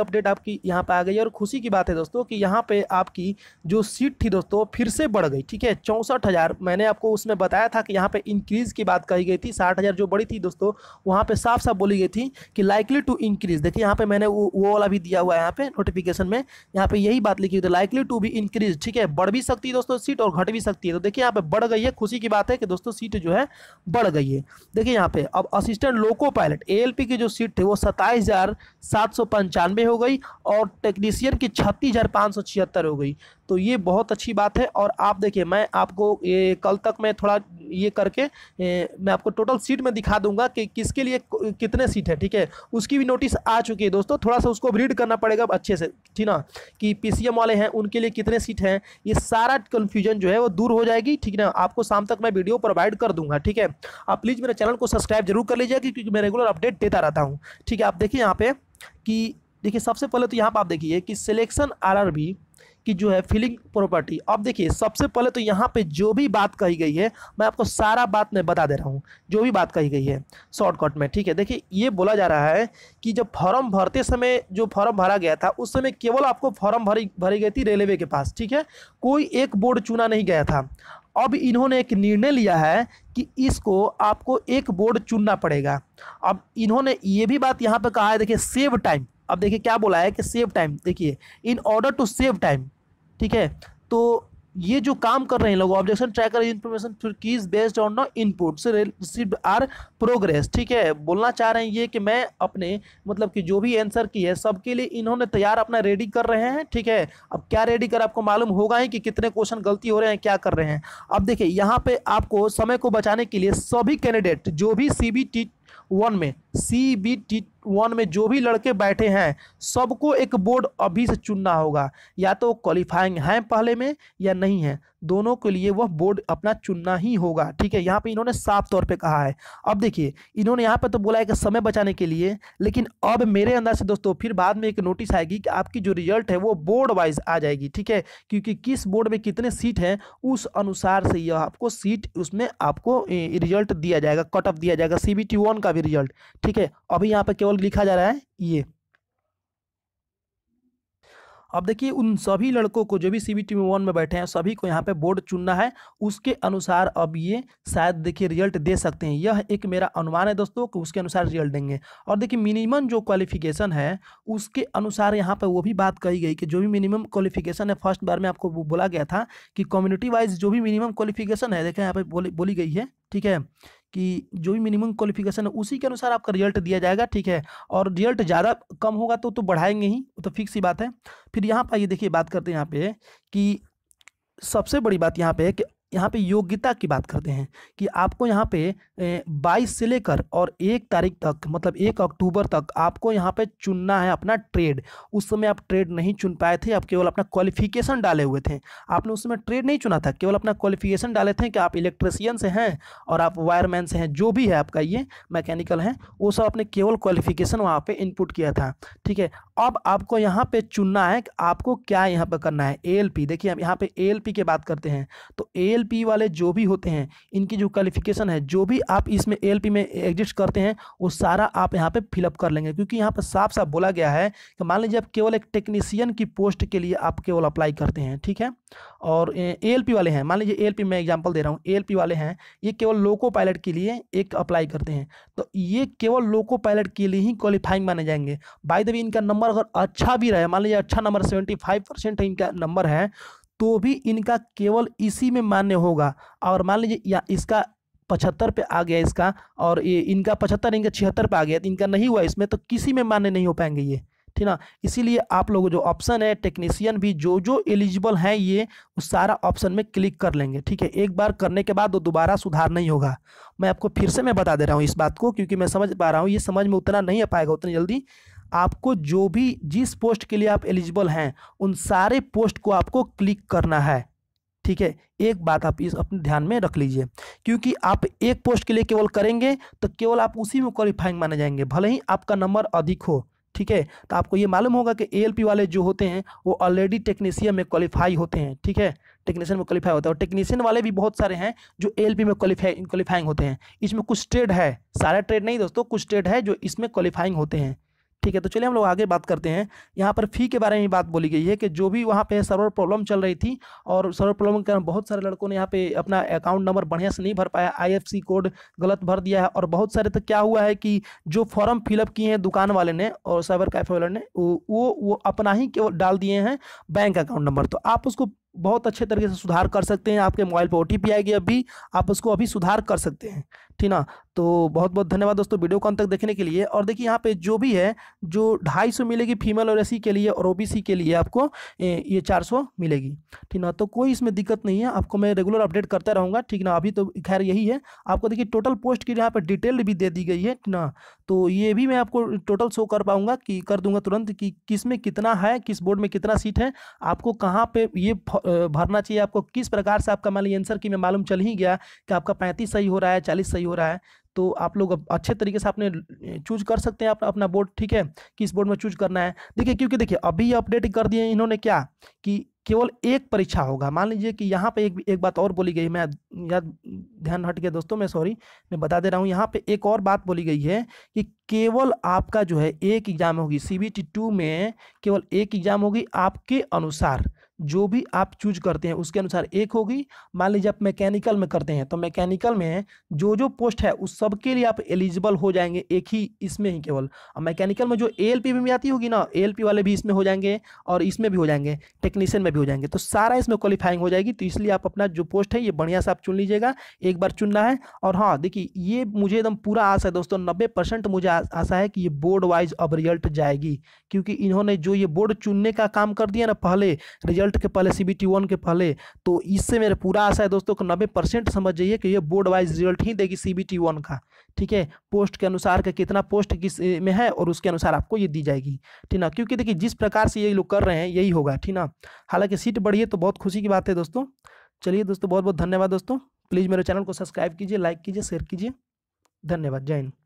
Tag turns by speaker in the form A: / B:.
A: update आपकी यहाँ पर आ गई और खुशी की बात है दोस्तों कि यहाँ पे आपकी जो सीट थी दोस्तों फिर से बढ़ गई ठीक है चौंसठ हज़ार मैंने आपको उसमें बताया था कि यहाँ पे इंक्रीज़ की बात कही गई थी साठ हज़ार जो बड़ी थी दोस्तों वहाँ पे साफ साफ बोली गई थी कि लाइकली टू इंक्रीज़ देखिए यहाँ पे मैंने वो वाला भी दिया हुआ है यहाँ पे नोटिफिकेशन में यहाँ पे यही बात लिखी हुई थी लाइकली टू भी इंक्रीज ठीक है बढ़ भी सकती है दोस्तों सीट और घट भी सकती है तो देखिए यहाँ पे बढ़ गई है खुशी की बात है कि दोस्तों सीट जो है बढ़ गई है देखिए यहाँ पे अब असिस्टेंट लोको पायलट ए की जो सीट थी वो सत्ताईस हज़ार हो गई और टेक्नीशियन की छत्तीस हज़ार पाँच सौ छिहत्तर हो गई तो ये बहुत अच्छी बात है और आप देखिए मैं आपको ये कल तक मैं थोड़ा ये करके ए, मैं आपको टोटल सीट में दिखा दूंगा कि किसके लिए कितने सीट है ठीक है उसकी भी नोटिस आ चुकी है दोस्तों थोड़ा सा उसको रीड करना पड़ेगा अच्छे से ठीक ना कि पीसीएम वाले हैं उनके लिए कितने सीट हैं ये सारा कन्फ्यूजन जो है वो दूर हो जाएगी ठीक ना आपको शाम तक मैं वीडियो प्रोवाइड कर दूंगा ठीक है आप प्लीज़ मेरे चैनल को सब्सक्राइब जरूर कर लीजिएगा क्योंकि मैं रेगुलर अपडेट देता रहता हूँ ठीक है आप देखिए यहाँ पे कि देखिए सबसे पहले तो यहाँ पर आप देखिए कि सिलेक्शन बी की जो है फिलिंग प्रॉपर्टी अब देखिए सबसे पहले तो यहाँ पे जो भी बात कही गई है मैं आपको सारा बात मैं बता दे रहा हूँ जो भी बात कही गई है शॉर्टकट में ठीक है देखिए ये बोला जा रहा है कि जब फॉर्म भरते समय जो फॉर्म भरा गया था उस समय केवल आपको फॉर्म भरी भरी गई थी रेलवे के पास ठीक है कोई एक बोर्ड चुना नहीं गया था अब इन्होंने एक निर्णय लिया है कि इसको आपको एक बोर्ड चुनना पड़ेगा अब इन्होंने ये भी बात यहाँ पर कहा है देखिए सेव टाइम अब देखिए क्या बोला है कि सेव टाइम देखिए in order to save time ठीक है तो ये जो काम कर रहे हैं लोग objection tracker information keys based on no input से रिसीव आर प्रोग्रेस ठीक है बोलना चाह रहे हैं ये कि मैं अपने मतलब कि जो भी आंसर की है सबके लिए इन्होंने तैयार अपना रेडी कर रहे हैं ठीक है अब क्या रेडी कर आपको मालूम होगा ही कि कितने क्वेश्चन गलती हो रहे हैं क्या कर रहे हैं अब देखिए यहाँ पर आपको समय को बचाने के लिए सभी कैंडिडेट जो भी सी बी टी वन में सी बी टी वन में जो भी लड़के बैठे हैं सबको एक बोर्ड अभी से चुनना होगा या तो क्वालिफाइंग हैं पहले में या नहीं है दोनों के लिए वह बोर्ड अपना चुनना ही होगा ठीक है यहाँ पे इन्होंने साफ तौर पे कहा है अब देखिए इन्होंने यहाँ पे तो बोला है कि समय बचाने के लिए लेकिन अब मेरे अंदर से दोस्तों फिर बाद में एक नोटिस आएगी कि आपकी जो रिजल्ट है वो बोर्ड वाइज आ जाएगी ठीक है क्योंकि किस बोर्ड में कितने सीट हैं उस अनुसार से यह आपको सीट उसमें आपको रिजल्ट दिया जाएगा कट ऑफ दिया जाएगा सी का भी रिजल्ट ठीक है अभी यहाँ पर केवल लिखा जा रहा है ये अब देखिए उन सभी लड़कों को जो भी सी बी में वन में बैठे हैं सभी को यहाँ पे बोर्ड चुनना है उसके अनुसार अब ये शायद देखिए रिजल्ट दे सकते हैं यह एक मेरा अनुमान है दोस्तों कि उसके अनुसार रिजल्ट देंगे और देखिए मिनिमम जो क्वालिफिकेशन है उसके अनुसार यहाँ पे वो भी बात कही गई कि जो भी मिनिमम क्वालिफिकेशन है फर्स्ट बार में आपको बोला गया था कि कम्युनिटी वाइज जो भी मिनिमम क्वालिफिकेशन है देखिए यहाँ पर बोली बोली गई है ठीक है कि जो भी मिनिमम क्वालिफिकेशन है उसी के अनुसार आपका रिजल्ट दिया जाएगा ठीक है और रिजल्ट ज़्यादा कम होगा तो तो बढ़ाएंगे ही तो फिक्स ही बात है फिर यहाँ पर आइए देखिए बात करते हैं यहाँ पे कि सबसे बड़ी बात यहाँ पे है कि यहाँ पे योग्यता की बात करते हैं कि आपको यहाँ पे बाईस से लेकर और एक तारीख तक मतलब एक अक्टूबर तक आपको यहाँ पे चुनना है अपना ट्रेड उस समय आप ट्रेड नहीं चुन पाए थे आप केवल अपना क्वालिफिकेशन डाले हुए थे आपने उस समय ट्रेड नहीं चुना था केवल अपना क्वालिफिकेशन डाले थे कि आप इलेक्ट्रिशियन से हैं और आप वायरमैन से हैं जो भी है आपका ये मैकेनिकल है वो सब आपने केवल क्वालिफिकेशन वहाँ पर इनपुट किया था ठीक है अब आपको यहाँ पे चुनना है कि आपको क्या यहाँ पर करना है ए देखिए हम यहाँ पे ए की बात करते हैं तो ए वाले जो भी होते हैं इनकी जो क्वालिफिकेशन है जो भी आप इसमें ए में एग्जिस्ट करते हैं वो सारा आप यहाँ पे फिलअप कर लेंगे क्योंकि यहाँ पर साफ साफ बोला गया है कि मान लीजिए आप केवल एक टेक्नीसियन की पोस्ट के लिए आप केवल अप्लाई करते हैं ठीक है और ए वाले हैं मान लीजिए ए मैं एग्जाम्पल दे रहा हूँ ए वाले हैं ये केवल लोको पायलट के लिए एक अप्लाई करते हैं तो ये केवल लोको पायलट के लिए ही क्वालिफाइंग माने जाएंगे बाय द वे इनका नंबर नंबर अगर अच्छा भी रहे मान लीजिए अच्छा नंबर सेवेंटी फाइव परसेंट इनका नंबर है तो भी इनका केवल इसी में मान्य होगा और मान लीजिए या इसका पचहत्तर पे आ गया इसका और ये इनका पचहत्तर इनका छिहत्तर पे आ गया तो इनका नहीं हुआ इसमें तो किसी में मान्य नहीं हो पाएंगे ये ठीक ना इसीलिए आप लोग जो ऑप्शन है टेक्नीशियन भी जो जो एलिजिबल हैं ये उस सारा ऑप्शन में क्लिक कर लेंगे ठीक है एक बार करने के बाद वो दोबारा सुधार नहीं होगा मैं आपको फिर से मैं बता दे रहा हूँ इस बात को क्योंकि मैं समझ पा रहा हूँ ये समझ में उतना नहीं आ पाएगा उतनी जल्दी आपको जो भी जिस पोस्ट के लिए आप एलिजिबल हैं उन सारे पोस्ट को आपको क्लिक करना है ठीक है एक बात आप इस अपने ध्यान में रख लीजिए क्योंकि आप एक पोस्ट के लिए केवल करेंगे तो केवल आप उसी में क्वालिफाइंग माने जाएंगे भले ही आपका नंबर अधिक हो ठीक है तो आपको ये मालूम होगा कि ए वाले जो होते हैं वो ऑलरेडी टेक्नीशियन में क्वालिफाई होते हैं ठीक है टेक्नीशियन में क्वालिफाई होता है और टेक्नीशियन वाले भी बहुत सारे हैं जो ए में क्वालिफाई क्वालिफाइंग होते हैं इसमें कुछ ट्रेड है सारा ट्रेड नहीं दोस्तों कुछ ट्रेड है जो इसमें क्वालिफाइंग होते हैं ठीक है तो चलिए हम लोग आगे बात करते हैं यहाँ पर फ़ी के बारे में बात बोली गई है कि जो भी वहाँ पे सर्वर प्रॉब्लम चल रही थी और सर्वर प्रॉब्लम के कारण बहुत सारे लड़कों ने यहाँ पे अपना अकाउंट नंबर बढ़िया से नहीं भर पाया आईएफसी कोड गलत भर दिया है और बहुत सारे तो क्या हुआ है कि जो फॉर्म फिलअप किए हैं दुकान वाले ने और साइबर कैफे वाले ने वो वो, वो अपना ही डाल दिए हैं बैंक अकाउंट नंबर तो आप उसको बहुत अच्छे तरीके से सुधार कर सकते हैं आपके मोबाइल पर ओ टी आएगी अभी आप उसको अभी सुधार कर सकते हैं ठीक ना तो बहुत बहुत धन्यवाद दोस्तों वीडियो को अंत तक देखने के लिए और देखिए यहाँ पे जो भी है जो ढाई सौ मिलेगी फीमेल और एसी के लिए और ओबीसी के लिए आपको ये चार सौ मिलेगी ठीक ना तो कोई इसमें दिक्कत नहीं है आपको मैं रेगुलर अपडेट करता रहूँगा ठीक ना अभी तो खैर यही है आपको देखिए टोटल पोस्ट की यहाँ पर डिटेल भी दे दी गई है ठीक ना तो ये भी मैं आपको टोटल शो कर पाऊँगा कि कर दूंगा तुरंत कि किस में कितना है किस बोर्ड में कितना सीट है आपको कहाँ पर ये भरना चाहिए आपको किस प्रकार से आपका मान लीजिए आंसर की मैं मालूम चल ही गया कि आपका पैंतीस सही हो रहा है चालीस सही हो रहा है तो आप लोग अच्छे तरीके से आपने चूज कर सकते हैं आप अपना बोर्ड ठीक है किस बोर्ड में चूज करना है देखिए क्योंकि देखिए अभी अपडेट कर दिए इन्होंने क्या कि केवल एक परीक्षा होगा मान लीजिए कि यहाँ पे एक एक बात और बोली गई मैं याद ध्यान हट गया दोस्तों मैं सॉरी मैं बता दे रहा हूँ यहाँ पे एक और बात बोली गई है कि केवल आपका जो है एक एग्ज़ाम होगी सी बी टी टू में केवल एक एग्ज़ाम होगी आपके अनुसार जो भी आप चूज करते हैं उसके अनुसार एक होगी मान लीजिए आप मैकेनिकल में करते हैं तो मैकेनिकल में जो जो पोस्ट है उस सब के लिए आप एलिजिबल हो जाएंगे एक ही इसमें ही केवल अब मैकेनिकल में जो ए एल पी में आती होगी ना ए एल पी वाले भी इसमें हो जाएंगे और इसमें भी हो जाएंगे टेक्नीशियन में भी हो जाएंगे तो सारा इसमें क्वालिफाइंग हो जाएगी तो इसलिए आप अपना जो पोस्ट है ये बढ़िया से आप चुन लीजिएगा एक बार चुनना है और हाँ देखिए ये मुझे एकदम पूरा आशा है दोस्तों नब्बे परसेंट मुझे आशा है कि ये बोर्ड वाइज अब रिजल्ट जाएगी क्योंकि इन्होंने जो ये बोर्ड चुनने का काम कर दिया ना पहले रिजल्ट रिजल्ट के पहले सी के पहले तो इससे मेरे पूरा आशा है दोस्तों को नब्बे परसेंट समझ जाइए कि ये बोर्ड वाइज रिजल्ट ही देगी सी का ठीक है पोस्ट के अनुसार का कितना पोस्ट किस में है और उसके अनुसार आपको ये दी जाएगी ठीक ना क्योंकि देखिए जिस प्रकार से ये लोग कर रहे हैं यही होगा ठीक ना हालांकि सीट बढ़ी है तो बहुत खुशी की बात है दोस्तों चलिए दोस्तों बहुत बहुत धन्यवाद दोस्तों प्लीज़ मेरे चैनल को सब्सक्राइब कीजिए लाइक कीजिए शेयर कीजिए धन्यवाद जय हिंद